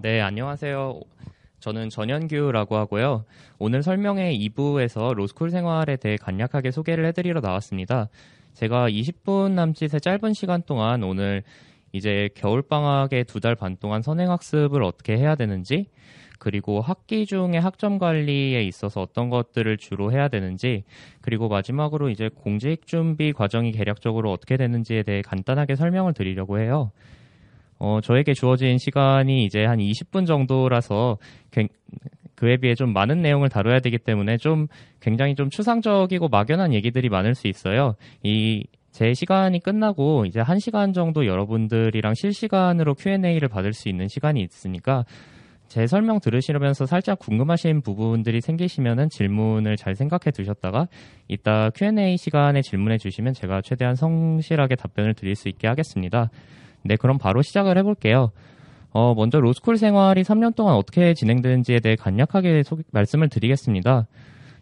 네, 안녕하세요. 저는 전현규라고 하고요. 오늘 설명회 2부에서 로스쿨 생활에 대해 간략하게 소개를 해드리러 나왔습니다. 제가 20분 남짓의 짧은 시간 동안 오늘 이제 겨울방학에두 달 반 동안 선행학습을 어떻게 해야 되는지, 그리고 학기 중에 학점 관리에 있어서 어떤 것들을 주로 해야 되는지, 그리고 마지막으로 이제 공직 준비 과정이 개략적으로 어떻게 되는지에 대해 간단하게 설명을 드리려고 해요. 어, 저에게 주어진 시간이 이제 한 20분 정도라서 그에 비해 좀 많은 내용을 다뤄야 되기 때문에 좀 굉장히 좀 추상적이고 막연한 얘기들이 많을 수 있어요. 이 제 시간이 끝나고 이제 1시간 정도 여러분들이랑 실시간으로 Q&A를 받을 수 있는 시간이 있으니까 제 설명 들으시면서 살짝 궁금하신 부분들이 생기시면은 질문을 잘 생각해 두셨다가 이따 Q&A 시간에 질문해 주시면 제가 최대한 성실하게 답변을 드릴 수 있게 하겠습니다. 네, 그럼 바로 시작을 해볼게요. 어, 먼저 로스쿨 생활이 3년 동안 어떻게 진행되는지에 대해 간략하게 소개, 말씀을 드리겠습니다.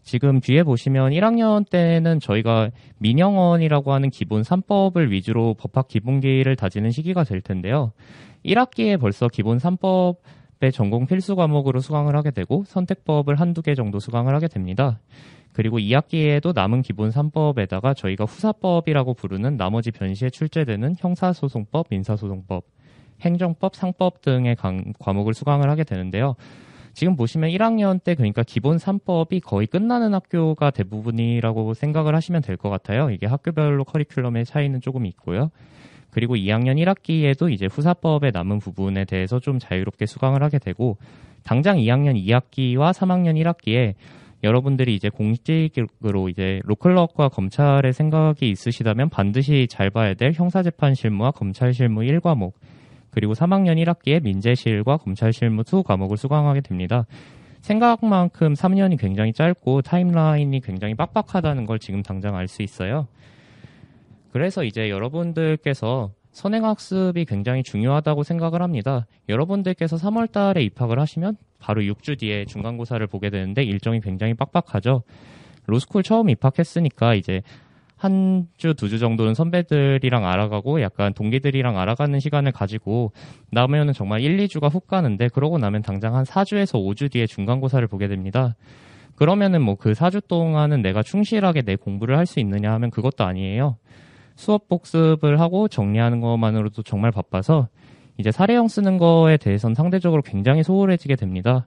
지금 뒤에 보시면 1학년 때는 저희가 민영원이라고 하는 기본 3법을 위주로 법학 기본기를 다지는 시기가 될 텐데요. 1학기에 벌써 기본 3법의 전공 필수 과목으로 수강을 하게 되고 선택법을 한두 개 정도 수강을 하게 됩니다. 그리고 2학기에도 남은 기본 3법에다가 저희가 후사법이라고 부르는 나머지 변시에 출제되는 형사소송법, 민사소송법, 행정법, 상법 등의 과목을 수강을 하게 되는데요. 지금 보시면 1학년 때 그러니까 기본 3법이 거의 끝나는 학교가 대부분이라고 생각을 하시면 될 것 같아요. 이게 학교별로 커리큘럼의 차이는 조금 있고요. 그리고 2학년 1학기에도 이제 후사법의 남은 부분에 대해서 좀 자유롭게 수강을 하게 되고 당장 2학년 2학기와 3학년 1학기에 여러분들이 이제 공식으로 이제 로컬럭과 검찰의 생각이 있으시다면 반드시 잘 봐야 될 형사재판 실무와 검찰 실무 1과목 그리고 3학년 1학기에 민재실과 검찰 실무 2 과목을 수강하게 됩니다. 생각만큼 3년이 굉장히 짧고 타임라인이 굉장히 빡빡하다는 걸 지금 당장 알 수 있어요. 그래서 이제 여러분들께서 선행학습이 굉장히 중요하다고 생각을 합니다. 여러분들께서 3월 달에 입학을 하시면 바로 6주 뒤에 중간고사를 보게 되는데 일정이 굉장히 빡빡하죠. 로스쿨 처음 입학했으니까 이제 한 주, 두 주 정도는 선배들이랑 알아가고 약간 동기들이랑 알아가는 시간을 가지고 남으면 정말 1, 2주가 훅 가는데 그러고 나면 당장 한 4주에서 5주 뒤에 중간고사를 보게 됩니다. 그러면은 뭐 그 4주 동안은 내가 충실하게 내 공부를 할 수 있느냐 하면 그것도 아니에요. 수업 복습을 하고 정리하는 것만으로도 정말 바빠서 이제 사례형 쓰는 거에 대해서는 상대적으로 굉장히 소홀해지게 됩니다.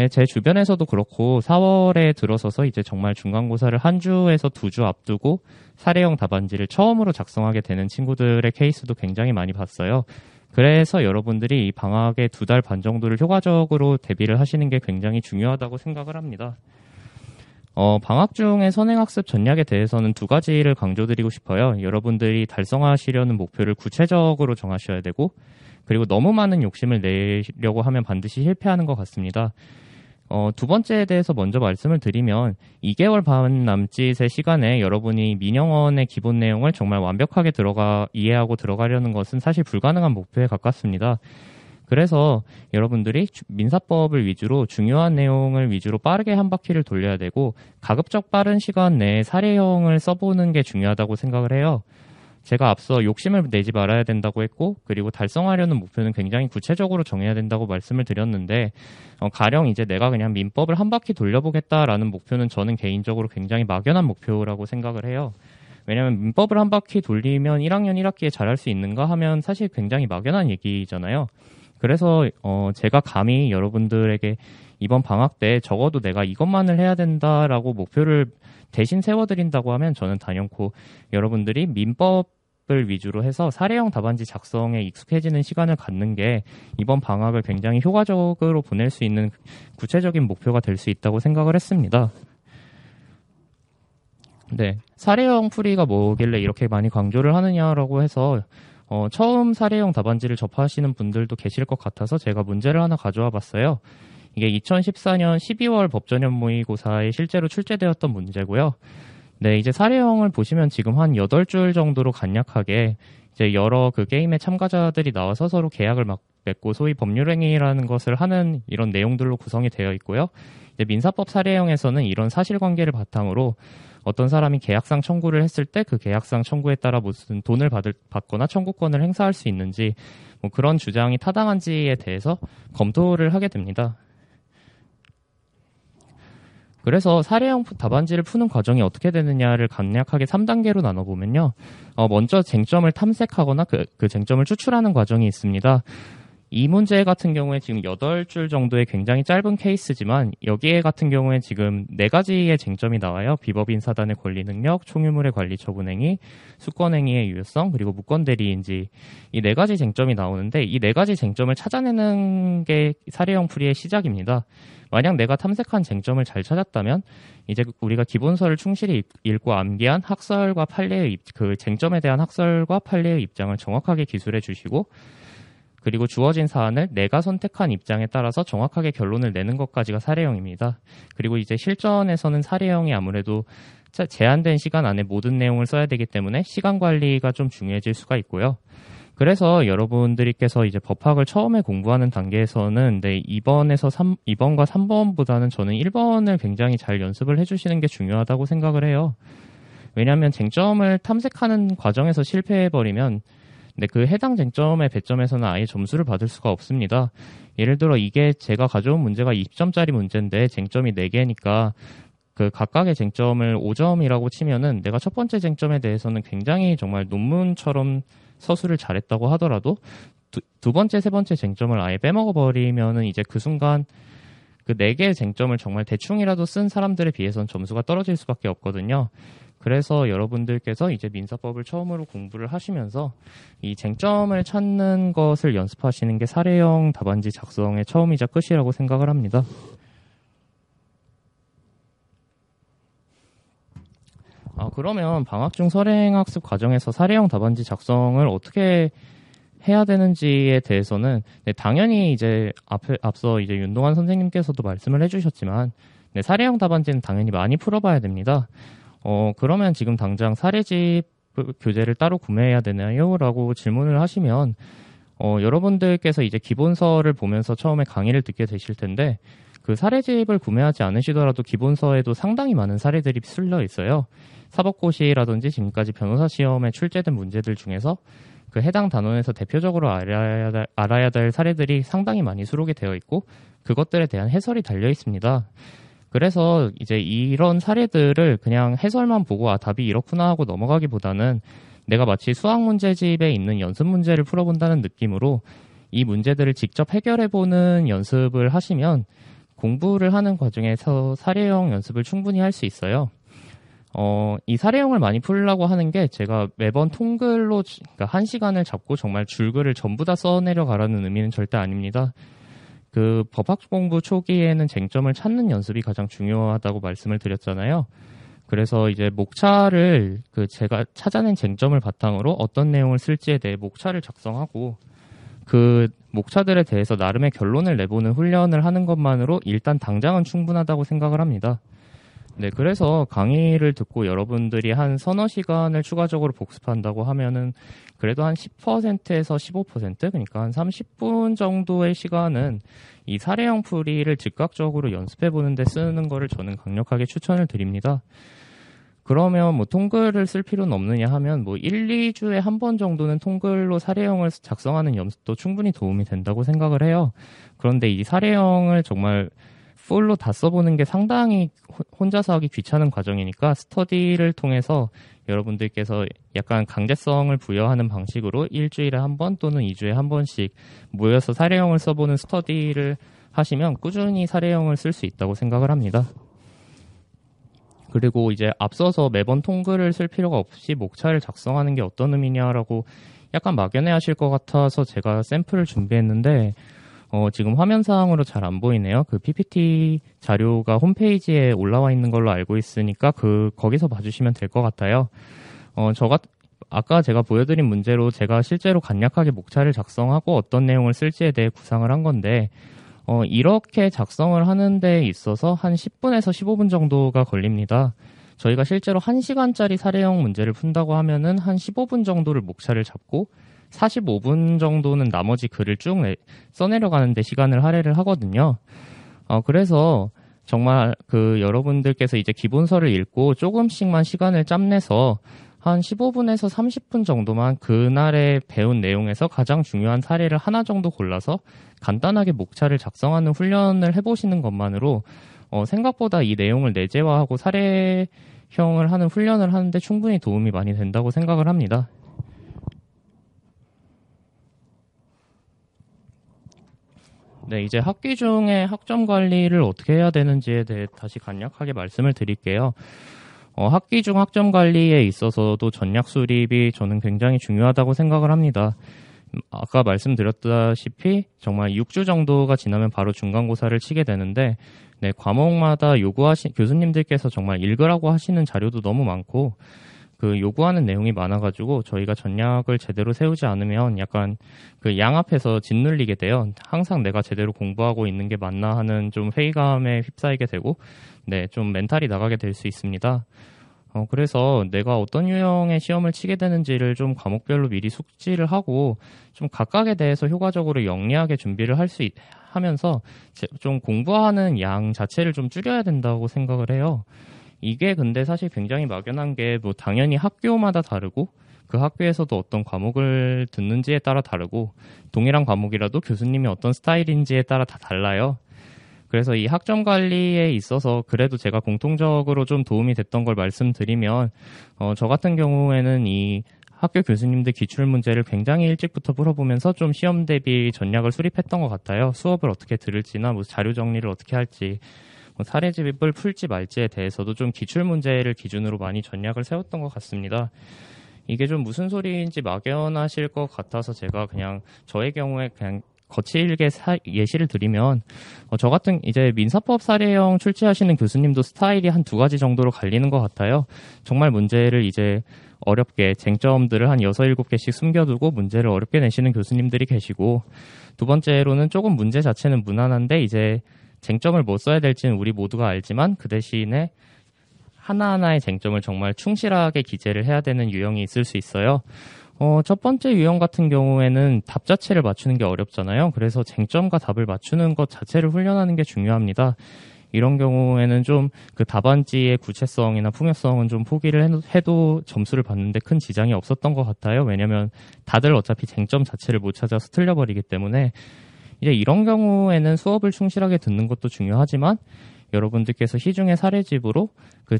예, 제 주변에서도 그렇고 4월에 들어서서 이제 정말 중간고사를 한 주에서 두 주 앞두고 사례형 답안지를 처음으로 작성하게 되는 친구들의 케이스도 굉장히 많이 봤어요. 그래서 여러분들이 이방학에두 달 반 정도를 효과적으로 대비를 하시는 게 굉장히 중요하다고 생각을 합니다. 어, 방학 중에 선행학습 전략에 대해서는 두 가지를 강조드리고 싶어요. 여러분들이 달성하시려는 목표를 구체적으로 정하셔야 되고, 그리고 너무 많은 욕심을 내려고 하면 반드시 실패하는 것 같습니다. 어, 두 번째에 대해서 먼저 말씀을 드리면 2개월 반 남짓의 시간에 여러분이 민영원의 기본 내용을 정말 완벽하게 들어가 이해하고 들어가려는 것은 사실 불가능한 목표에 가깝습니다. 그래서 여러분들이 민사법을 위주로 중요한 내용을 위주로 빠르게 한 바퀴를 돌려야 되고 가급적 빠른 시간 내에 사례형을 써보는 게 중요하다고 생각을 해요. 제가 앞서 욕심을 내지 말아야 된다고 했고 그리고 달성하려는 목표는 굉장히 구체적으로 정해야 된다고 말씀을 드렸는데 어, 가령 이제 내가 그냥 민법을 한 바퀴 돌려보겠다라는 목표는 저는 개인적으로 굉장히 막연한 목표라고 생각을 해요. 왜냐하면 민법을 한 바퀴 돌리면 1학년 1학기에 잘할 수 있는가 하면 사실 굉장히 막연한 얘기잖아요. 그래서 어, 제가 감히 여러분들에게 이번 방학 때 적어도 내가 이것만을 해야 된다라고 목표를 대신 세워드린다고 하면 저는 단연코 여러분들이 민법 을 위주로 해서 사례형 답안지 작성에 익숙해지는 시간을 갖는 게 이번 방학을 굉장히 효과적으로 보낼 수 있는 구체적인 목표가 될 수 있다고 생각을 했습니다. 네. 사례형 풀이가 뭐길래 이렇게 많이 강조를 하느냐라고 해서 어, 처음 사례형 답안지를 접하시는 분들도 계실 것 같아서 제가 문제를 하나 가져와 봤어요. 이게 2014년 12월 법전연 모의고사에 실제로 출제되었던 문제고요. 네, 이제 사례형을 보시면 지금 한 8줄 정도로 간략하게 이제 여러 그 게임의 참가자들이 나와서 서로 계약을 막 맺고 소위 법률행위라는 것을 하는 이런 내용들로 구성이 되어 있고요. 이제 민사법 사례형에서는 이런 사실관계를 바탕으로 어떤 사람이 계약상 청구를 했을 때 그 계약상 청구에 따라 무슨 돈을 받을, 받거나 청구권을 행사할 수 있는지 뭐 그런 주장이 타당한지에 대해서 검토를 하게 됩니다. 그래서 사례형 답안지를 푸는 과정이 어떻게 되느냐를 간략하게 3단계로 나눠보면요. 어, 먼저 쟁점을 탐색하거나 그, 그 쟁점을 추출하는 과정이 있습니다. 이 문제 같은 경우에 지금 8줄 정도의 굉장히 짧은 케이스지만 여기에 같은 경우에 지금 네 가지의 쟁점이 나와요. 비법인 사단의 권리 능력, 총유물의 관리 처분행위, 수권행위의 유효성, 그리고 무권대리인지 이 네 가지 쟁점이 나오는데 이 네 가지 쟁점을 찾아내는 게 사례형 풀이의 시작입니다. 만약 내가 탐색한 쟁점을 잘 찾았다면 이제 그 우리가 기본서를 충실히 읽고 암기한 학설과 판례의 그 쟁점에 대한 학설과 판례의 입장을 정확하게 기술해 주시고 그리고 주어진 사안을 내가 선택한 입장에 따라서 정확하게 결론을 내는 것까지가 사례형입니다. 그리고 이제 실전에서는 사례형이 아무래도 제한된 시간 안에 모든 내용을 써야 되기 때문에 시간 관리가 좀 중요해질 수가 있고요. 그래서 여러분들께서 이제 법학을 처음에 공부하는 단계에서는 네, 2번에서 3, 2번과 3번보다는 저는 1번을 굉장히 잘 연습을 해주시는 게 중요하다고 생각을 해요. 왜냐하면 쟁점을 탐색하는 과정에서 실패해버리면 근데 네, 그 해당 쟁점의 배점에서는 아예 점수를 받을 수가 없습니다. 예를 들어 이게 제가 가져온 문제가 20점짜리 문제인데 쟁점이 4개니까 그 각각의 쟁점을 5점이라고 치면은 내가 첫 번째 쟁점에 대해서는 굉장히 정말 논문처럼 서술을 잘했다고 하더라도 두, 두 번째, 세 번째 쟁점을 아예 빼먹어버리면은 이제 그 순간 그 네 개의 쟁점을 정말 대충이라도 쓴 사람들에 비해선 점수가 떨어질 수밖에 없거든요. 그래서 여러분들께서 이제 민사법을 처음으로 공부를 하시면서 이 쟁점을 찾는 것을 연습하시는 게 사례형 답안지 작성의 처음이자 끝이라고 생각을 합니다. 아, 그러면 방학 중 설행학습 과정에서 사례형 답안지 작성을 어떻게 해야 되는지에 대해서는 네, 당연히 이제 앞에, 앞서 이제 윤동환 선생님께서도 말씀을 해주셨지만 네, 사례형 답안지는 당연히 많이 풀어봐야 됩니다. 어, 그러면 지금 당장 사례집 교재를 따로 구매해야 되나요? 라고 질문을 하시면 어, 여러분들께서 이제 기본서를 보면서 처음에 강의를 듣게 되실 텐데 그 사례집을 구매하지 않으시더라도 기본서에도 상당히 많은 사례들이 쓸려 있어요. 사법고시라든지 지금까지 변호사 시험에 출제된 문제들 중에서 그 해당 단원에서 대표적으로 알아야, 알아야 될 사례들이 상당히 많이 수록이 되어 있고 그것들에 대한 해설이 달려 있습니다. 그래서 이제 이런 사례들을 그냥 해설만 보고 아 답이 이렇구나 하고 넘어가기보다는 내가 마치 수학 문제집에 있는 연습 문제를 풀어본다는 느낌으로 이 문제들을 직접 해결해보는 연습을 하시면 공부를 하는 과정에서 사례형 연습을 충분히 할 수 있어요. 어, 이 사례형을 많이 풀려고 하는 게 제가 매번 통글로, 그러니까 한 시간을 잡고 정말 줄글을 전부 다 써내려 가라는 의미는 절대 아닙니다. 그 법학 공부 초기에는 쟁점을 찾는 연습이 가장 중요하다고 말씀을 드렸잖아요. 그래서 이제 목차를 그 제가 찾아낸 쟁점을 바탕으로 어떤 내용을 쓸지에 대해 목차를 작성하고 그 목차들에 대해서 나름의 결론을 내보는 훈련을 하는 것만으로 일단 당장은 충분하다고 생각을 합니다. 네, 그래서 강의를 듣고 여러분들이 한 서너 시간을 추가적으로 복습한다고 하면은 그래도 한 10%에서 15% 그러니까 한 30분 정도의 시간은 이 사례형 풀이를 즉각적으로 연습해 보는데 쓰는 거를 저는 강력하게 추천을 드립니다. 그러면 뭐 통글을 쓸 필요는 없느냐 하면 뭐 1, 2주에 한 번 정도는 통글로 사례형을 작성하는 연습도 충분히 도움이 된다고 생각을 해요. 그런데 이 사례형을 정말 풀로 다 써보는 게 상당히 혼자서 하기 귀찮은 과정이니까 스터디를 통해서 여러분들께서 약간 강제성을 부여하는 방식으로 일주일에 한 번 또는 이주에한 번씩 모여서 사례형을 써보는 스터디를 하시면 꾸준히 사례형을 쓸 수 있다고 생각을 합니다. 그리고 이제 앞서서 매번 통글을 쓸 필요가 없이 목차를 작성하는 게 어떤 의미냐라고 약간 막연해 하실 것 같아서 제가 샘플을 준비했는데 어, 지금 화면상으로 잘 안 보이네요. 그 PPT 자료가 홈페이지에 올라와 있는 걸로 알고 있으니까 그, 거기서 봐주시면 될 것 같아요. 어, 저같 아까 제가 보여드린 문제로 제가 실제로 간략하게 목차를 작성하고 어떤 내용을 쓸지에 대해 구상을 한 건데, 어, 이렇게 작성을 하는 데 있어서 한 10분에서 15분 정도가 걸립니다. 저희가 실제로 1시간짜리 사례형 문제를 푼다고 하면은 한 15분 정도를 목차를 잡고 45분 정도는 나머지 글을 쭉 써내려가는데 시간을 할애를 하거든요. 어, 그래서 정말 그 여러분들께서 이제 기본서를 읽고 조금씩만 시간을 짬내서 한 15분에서 30분 정도만 그날에 배운 내용에서 가장 중요한 사례를 하나 정도 골라서 간단하게 목차를 작성하는 훈련을 해보시는 것만으로 어, 생각보다 이 내용을 내재화하고 사례형을 하는 훈련을 하는데 충분히 도움이 많이 된다고 생각을 합니다. 네, 이제 학기 중에 학점 관리를 어떻게 해야 되는지에 대해 다시 간략하게 말씀을 드릴게요. 어, 학기 중 학점 관리에 있어서도 전략 수립이 저는 굉장히 중요하다고 생각을 합니다. 음, 아까 말씀드렸다시피 정말 6주 정도가 지나면 바로 중간고사를 치게 되는데 네, 과목마다 요구하신 교수님들께서 정말 읽으라고 하시는 자료도 너무 많고 그 요구하는 내용이 많아가지고 저희가 전략을 제대로 세우지 않으면 약간 그 양 앞에서 짓눌리게 돼요. 항상 내가 제대로 공부하고 있는 게 맞나 하는 좀 회의감에 휩싸이게 되고, 네, 좀 멘탈이 나가게 될 수 있습니다. 어, 그래서 내가 어떤 유형의 시험을 치게 되는지를 좀 과목별로 미리 숙지를 하고 좀 각각에 대해서 효과적으로 영리하게 준비를 할 수 하면서 좀 공부하는 양 자체를 좀 줄여야 된다고 생각을 해요. 이게 근데 사실 굉장히 막연한 게 뭐 당연히 학교마다 다르고 그 학교에서도 어떤 과목을 듣는지에 따라 다르고 동일한 과목이라도 교수님이 어떤 스타일인지에 따라 다 달라요. 그래서 이 학점 관리에 있어서 그래도 제가 공통적으로 좀 도움이 됐던 걸 말씀드리면 어, 저 같은 경우에는 이 학교 교수님들 기출 문제를 굉장히 일찍부터 풀어보면서 좀 시험 대비 전략을 수립했던 것 같아요. 수업을 어떻게 들을지나 뭐 자료 정리를 어떻게 할지 사례집을 뭐 풀지 말지에 대해서도 좀 기출 문제를 기준으로 많이 전략을 세웠던 것 같습니다. 이게 좀 무슨 소리인지 막연하실 것 같아서 제가 그냥 저의 경우에 그냥 거칠게 사, 예시를 드리면 어, 저 같은 이제 민사법 사례형 출제하시는 교수님도 스타일이 한 두 가지 정도로 갈리는 것 같아요. 정말 문제를 이제 어렵게 쟁점들을 한 여섯 일곱 개씩 숨겨두고 문제를 어렵게 내시는 교수님들이 계시고 두 번째로는 조금 문제 자체는 무난한데 이제 쟁점을 못 뭐 써야 될지는 우리 모두가 알지만 그 대신에 하나하나의 쟁점을 정말 충실하게 기재를 해야 되는 유형이 있을 수 있어요. 어, 첫 번째 유형 같은 경우에는 답 자체를 맞추는 게 어렵잖아요. 그래서 쟁점과 답을 맞추는 것 자체를 훈련하는 게 중요합니다. 이런 경우에는 좀 그 답안지의 구체성이나 풍요성은 좀 포기를 해도 점수를 받는데 큰 지장이 없었던 것 같아요. 왜냐면 다들 어차피 쟁점 자체를 못 찾아서 틀려버리기 때문에 이제 이런 경우에는 수업을 충실하게 듣는 것도 중요하지만 여러분들께서 시중의 사례집으로 그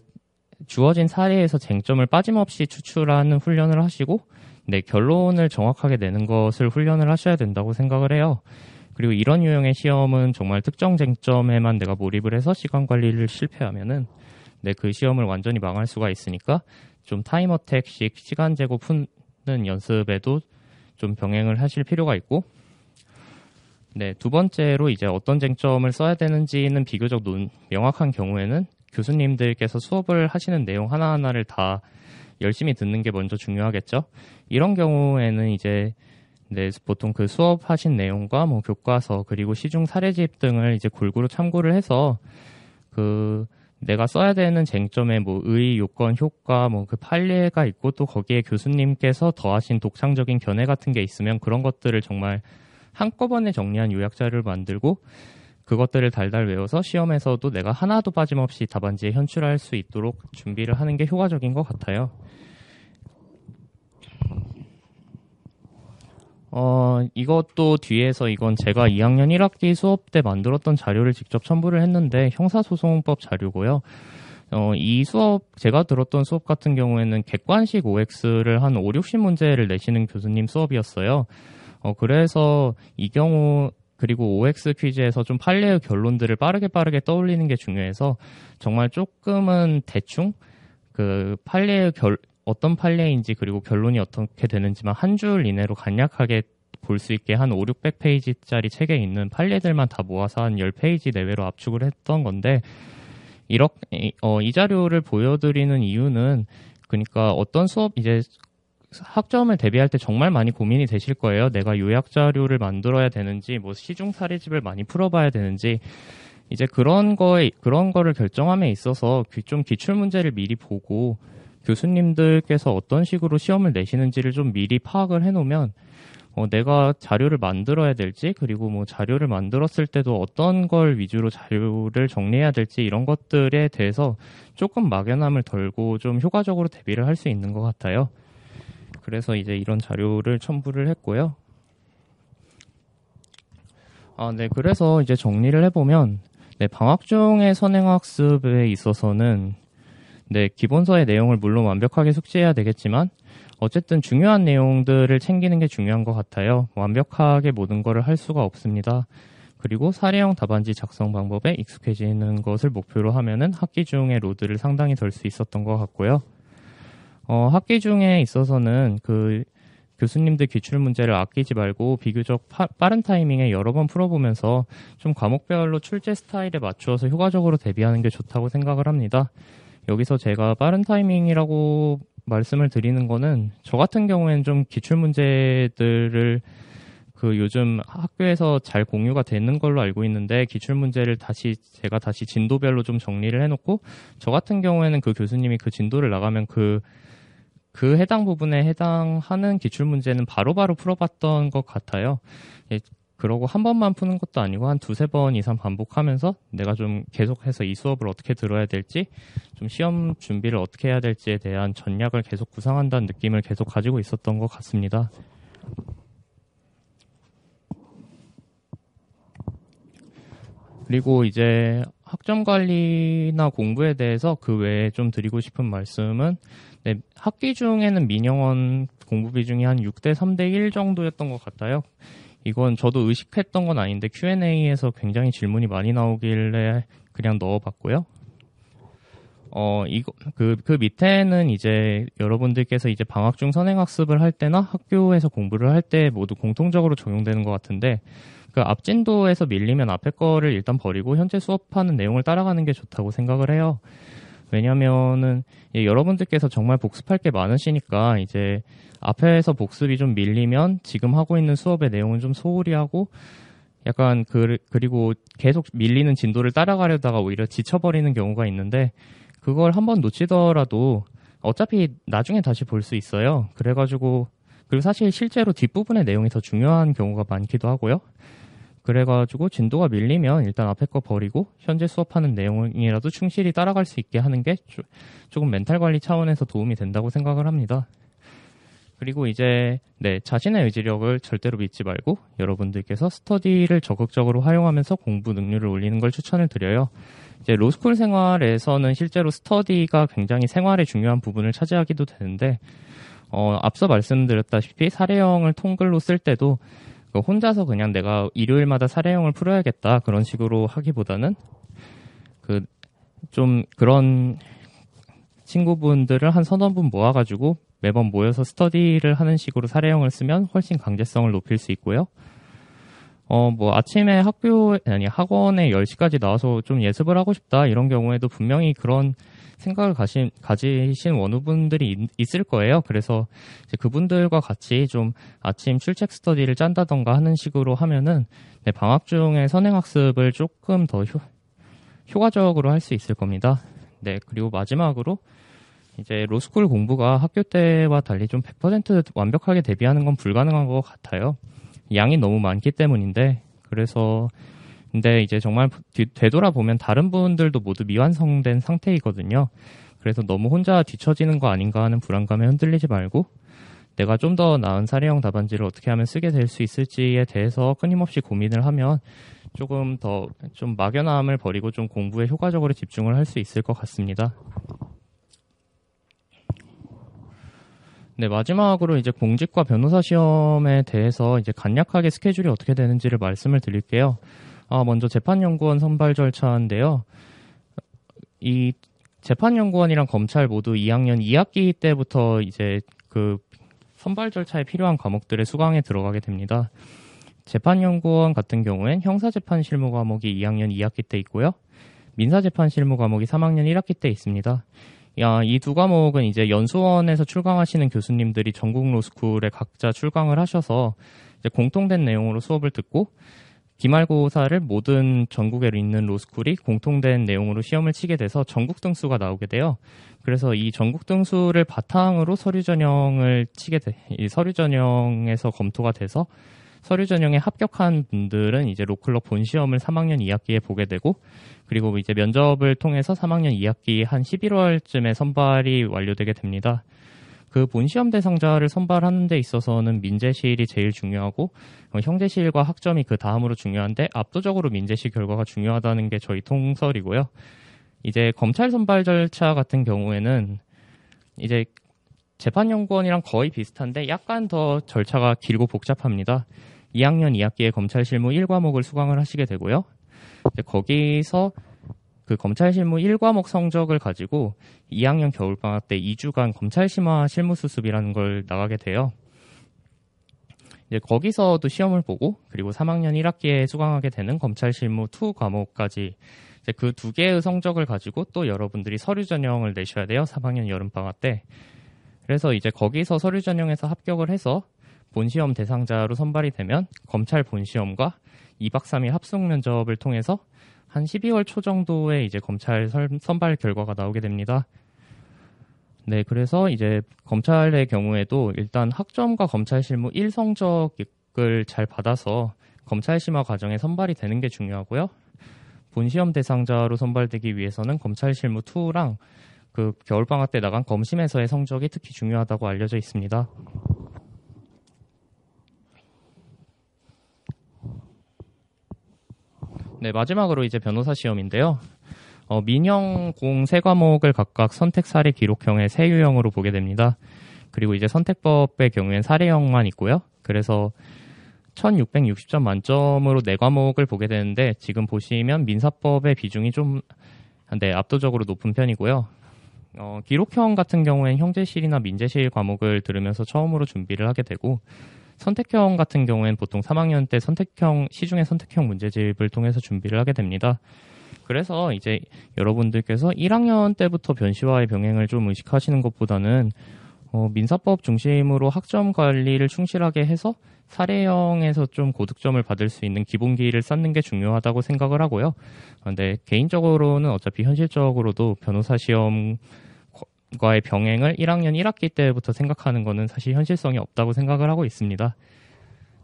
주어진 사례에서 쟁점을 빠짐없이 추출하는 훈련을 하시고 네, 결론을 정확하게 내는 것을 훈련을 하셔야 된다고 생각을 해요. 그리고 이런 유형의 시험은 정말 특정 쟁점에만 내가 몰입을 해서 시간 관리를 실패하면은 내그 네, 시험을 완전히 망할 수가 있으니까 좀 타임어택식 시간 제고 푸는 연습에도 좀 병행을 하실 필요가 있고 네, 두 번째로 이제 어떤 쟁점을 써야 되는지는 비교적 논, 명확한 경우에는 교수님들께서 수업을 하시는 내용 하나하나를 다 열심히 듣는 게 먼저 중요하겠죠. 이런 경우에는 이제 네, 보통 그 수업하신 내용과 뭐 교과서 그리고 시중 사례집 등을 이제 골고루 참고를 해서 그 내가 써야 되는 쟁점에 뭐의 의, 요건, 효과, 뭐 그 판례가 있고 또 거기에 교수님께서 더하신 독창적인 견해 같은 게 있으면 그런 것들을 정말 한꺼번에 정리한 요약자를 만들고 그것들을 달달 외워서 시험에서도 내가 하나도 빠짐없이 답안지에 현출할 수 있도록 준비를 하는 게 효과적인 것 같아요. 어, 이것도 뒤에서 이건 제가 2학년 1학기 수업 때 만들었던 자료를 직접 첨부를 했는데 형사소송법 자료고요. 어, 이 수업, 제가 들었던 수업 같은 경우에는 객관식 OX를 한 5, 60문제를 내시는 교수님 수업이었어요. 어, 그래서 이 경우 그리고 OX 퀴즈에서 좀 판례의 결론들을 빠르게 빠르게 떠올리는 게 중요해서 정말 조금은 대충 그 판례의 결 어떤 판례인지 그리고 결론이 어떻게 되는지만 한 줄 이내로 간략하게 볼 수 있게 한 5, 600페이지짜리 책에 있는 판례들만 다 모아서 한 10페이지 내외로 압축을 했던 건데 이렇게 어, 이 자료를 보여드리는 이유는 그러니까 어떤 수업 이제 학점을 대비할 때 정말 많이 고민이 되실 거예요. 내가 요약 자료를 만들어야 되는지 뭐 시중 사례집을 많이 풀어봐야 되는지 이제 그런 거에 그런 거를 결정함에 있어서 좀 기출 문제를 미리 보고 교수님들께서 어떤 식으로 시험을 내시는지를 좀 미리 파악을 해놓으면 어, 내가 자료를 만들어야 될지 그리고 뭐 자료를 만들었을 때도 어떤 걸 위주로 자료를 정리해야 될지 이런 것들에 대해서 조금 막연함을 덜고 좀 효과적으로 대비를 할 수 있는 것 같아요. 그래서 이제 이런 자료를 첨부를 했고요. 아, 네. 그래서 이제 정리를 해보면, 네, 방학 중의 선행학습에 있어서는, 네, 기본서의 내용을 물론 완벽하게 숙지해야 되겠지만, 어쨌든 중요한 내용들을 챙기는 게 중요한 것 같아요. 완벽하게 모든 것을 할 수가 없습니다. 그리고 사례형 답안지 작성 방법에 익숙해지는 것을 목표로 하면은 학기 중에 로드를 상당히 덜 수 있었던 것 같고요. 어, 학기 중에 있어서는 그 교수님들 기출 문제를 아끼지 말고 비교적 파, 빠른 타이밍에 여러 번 풀어보면서 좀 과목별로 출제 스타일에 맞추어서 효과적으로 대비하는 게 좋다고 생각을 합니다. 여기서 제가 빠른 타이밍이라고 말씀을 드리는 거는 저 같은 경우에는 좀 기출 문제들을 그 요즘 학교에서 잘 공유가 되는 걸로 알고 있는데 기출 문제를 다시 제가 다시 진도별로 좀 정리를 해놓고 저 같은 경우에는 그 교수님이 그 진도를 나가면 그그 해당 부분에 해당하는 기출 문제는 바로바로 풀어봤던 것 같아요. 예, 그러고 한 번만 푸는 것도 아니고 한 두세 번 이상 반복하면서 내가 좀 계속해서 이 수업을 어떻게 들어야 될지 좀 시험 준비를 어떻게 해야 될지에 대한 전략을 계속 구상한다는 느낌을 계속 가지고 있었던 것 같습니다. 그리고 이제 학점 관리나 공부에 대해서 그 외에 좀 드리고 싶은 말씀은 네, 학기 중에는 민영원 공부 비중이 한 6대 3대 1 정도였던 것 같아요. 이건 저도 의식했던 건 아닌데 Q&A에서 굉장히 질문이 많이 나오길래 그냥 넣어봤고요. 어, 이거, 그, 그 밑에는 이제 여러분들께서 이제 방학 중 선행학습을 할 때나 학교에서 공부를 할 때 모두 공통적으로 적용되는 것 같은데, 그 앞진도에서 밀리면 앞에 거를 일단 버리고 현재 수업하는 내용을 따라가는 게 좋다고 생각을 해요. 왜냐면은 여러분들께서 정말 복습할 게 많으시니까 이제 앞에서 복습이 좀 밀리면 지금 하고 있는 수업의 내용은 좀 소홀히 하고 약간 그, 그리고 계속 밀리는 진도를 따라가려다가 오히려 지쳐버리는 경우가 있는데 그걸 한번 놓치더라도 어차피 나중에 다시 볼 수 있어요. 그래가지고 그리고 사실 실제로 뒷부분의 내용이 더 중요한 경우가 많기도 하고요. 그래가지고 진도가 밀리면 일단 앞에 거 버리고 현재 수업하는 내용이라도 충실히 따라갈 수 있게 하는 게 조금 멘탈 관리 차원에서 도움이 된다고 생각을 합니다. 그리고 이제 네, 자신의 의지력을 절대로 믿지 말고 여러분들께서 스터디를 적극적으로 활용하면서 공부 능률을 올리는 걸 추천을 드려요. 이제 로스쿨 생활에서는 실제로 스터디가 굉장히 생활의 중요한 부분을 차지하기도 되는데 어, 앞서 말씀드렸다시피 사례형을 통글로 쓸 때도 그 혼자서 그냥 내가 일요일마다 사례형을 풀어야겠다 그런 식으로 하기보다는 그 좀 그런 친구분들을 한 서너 분 모아가지고 매번 모여서 스터디를 하는 식으로 사례형을 쓰면 훨씬 강제성을 높일 수 있고요. 어, 뭐, 아침에 학교, 아니, 학원에 10시까지 나와서 좀 예습을 하고 싶다, 이런 경우에도 분명히 그런 생각을 가신, 가지신 원우분들이 있, 있을 거예요. 그래서 그분들과 같이 좀 아침 출첵 스터디를 짠다던가 하는 식으로 하면은 네, 방학 중에 선행학습을 조금 더 효, 효과적으로 할 수 있을 겁니다. 네, 그리고 마지막으로 이제 로스쿨 공부가 학교 때와 달리 좀 100% 완벽하게 대비하는 건 불가능한 것 같아요. 양이 너무 많기 때문인데 그래서 근데 이제 정말 되돌아보면 다른 분들도 모두 미완성된 상태이거든요. 그래서 너무 혼자 뒤처지는 거 아닌가 하는 불안감에 흔들리지 말고 내가 좀 더 나은 사례형 답안지를 어떻게 하면 쓰게 될 수 있을지에 대해서 끊임없이 고민을 하면 조금 더 좀 막연함을 버리고 좀 공부에 효과적으로 집중을 할 수 있을 것 같습니다. 네, 마지막으로 이제 공직과 변호사 시험에 대해서 이제 간략하게 스케줄이 어떻게 되는지를 말씀을 드릴게요. 아, 먼저 재판연구원 선발 절차인데요. 이 재판연구원이랑 검찰 모두 2학년 2학기 때부터 이제 그 선발 절차에 필요한 과목들의 수강에 들어가게 됩니다. 재판연구원 같은 경우엔 형사재판 실무 과목이 2학년 2학기 때 있고요. 민사재판 실무 과목이 3학년 1학기 때 있습니다. 이 두 과목은 이제 연수원에서 출강하시는 교수님들이 전국 로스쿨에 각자 출강을 하셔서 공통된 내용으로 수업을 듣고 기말고사를 모든 전국에 있는 로스쿨이 공통된 내용으로 시험을 치게 돼서 전국 등수가 나오게 돼요. 그래서 이 전국 등수를 바탕으로 서류 전형을 치게 돼. 이 서류 전형에서 검토가 돼서 서류 전형에 합격한 분들은 이제 로클럽 본 시험을 3학년 2학기에 보게 되고 그리고 이제 면접을 통해서 3학년 2학기 한 11월쯤에 선발이 완료되게 됩니다. 그 본시험 대상자를 선발하는 데 있어서는 민재시일이 제일 중요하고 어, 형제시일과 학점이 그 다음으로 중요한데 압도적으로 민재시 결과가 중요하다는 게 저희 통설이고요. 이제 검찰 선발 절차 같은 경우에는 이제 재판연구원이랑 거의 비슷한데 약간 더 절차가 길고 복잡합니다. 2학년 2학기에 검찰 실무 1과목을 수강을 하시게 되고요. 거기서 그 검찰 실무 1과목 성적을 가지고 2학년 겨울방학 때 2주간 검찰 심화 실무 수습이라는 걸 나가게 돼요. 이제 거기서도 시험을 보고 그리고 3학년 1학기에 수강하게 되는 검찰 실무 2 과목까지 이제 그두 개의 성적을 가지고 또 여러분들이 서류 전형을 내셔야 돼요. 3학년 여름 방학 때. 그래서 이제 거기서 서류 전형에서 합격을 해서 본시험 대상자로 선발이 되면 검찰 본시험과 2박 3일 합숙 면접을 통해서 한 12월 초 정도에 이제 검찰 선발 결과가 나오게 됩니다. 네, 그래서 이제 검찰의 경우에도 일단 학점과 검찰 실무 일 성적을 잘 받아서 검찰 심화 과정에 선발이 되는 게 중요하고요. 본시험 대상자로 선발되기 위해서는 검찰 실무 2랑 그 겨울 방학 때 나간 검심에서의 성적이 특히 중요하다고 알려져 있습니다. 네, 마지막으로 이제 변호사 시험인데요. 어, 민형 공 세 과목을 각각 선택 사례 기록형의 세 유형으로 보게 됩니다. 그리고 이제 선택법의 경우엔 사례형만 있고요. 그래서 1660점 만점으로 네 과목을 보게 되는데 지금 보시면 민사법의 비중이 좀 네, 압도적으로 높은 편이고요. 어, 기록형 같은 경우엔 형제실이나 민제실 과목을 들으면서 처음으로 준비를 하게 되고 선택형 같은 경우엔 보통 3학년 때 선택형 시중에 선택형 문제집을 통해서 준비를 하게 됩니다. 그래서 이제 여러분들께서 1학년 때부터 변시와의 병행을 좀 의식하시는 것보다는 어, 민사법 중심으로 학점 관리를 충실하게 해서 사례형에서 좀 고득점을 받을 수 있는 기본기를 쌓는 게 중요하다고 생각을 하고요. 근데 개인적으로는 어차피 현실적으로도 변호사 시험 과의 병행을 1학년 1학기 때부터 생각하는 것은 사실 현실성이 없다고 생각을 하고 있습니다.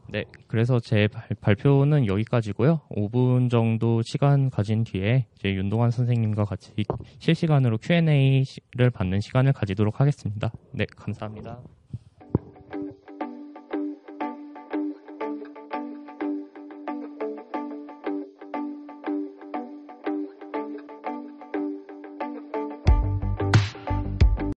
네, 그래서 제 발, 표는 여기까지고요. 5분 정도 시간 가진 뒤에 제 윤동환 선생님과 같이 실시간으로 Q&A를 받는 시간을 가지도록 하겠습니다. 네, 감사합니다.